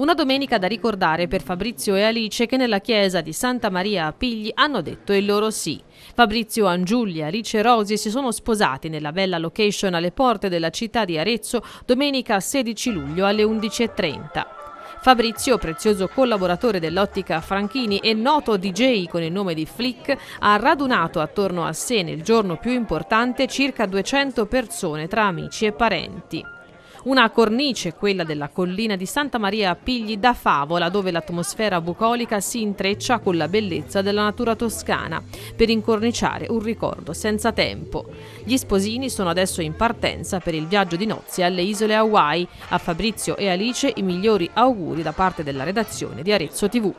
Una domenica da ricordare per Fabrizio e Alice che nella chiesa di Santa Maria a Pigli hanno detto il loro sì. Fabrizio Angiulli e Alice Rosi si sono sposati nella bella location alle porte della città di Arezzo domenica 16 luglio alle 11.30. Fabrizio, prezioso collaboratore dell'ottica Franchini e noto DJ con il nome di Flick, ha radunato attorno a sé nel giorno più importante circa 200 persone tra amici e parenti. Una cornice, quella della collina di Santa Maria Pigli da favola, dove l'atmosfera bucolica si intreccia con la bellezza della natura toscana, per incorniciare un ricordo senza tempo. Gli sposini sono adesso in partenza per il viaggio di nozze alle isole Hawaii. A Fabrizio e Alice i migliori auguri da parte della redazione di Arezzo TV.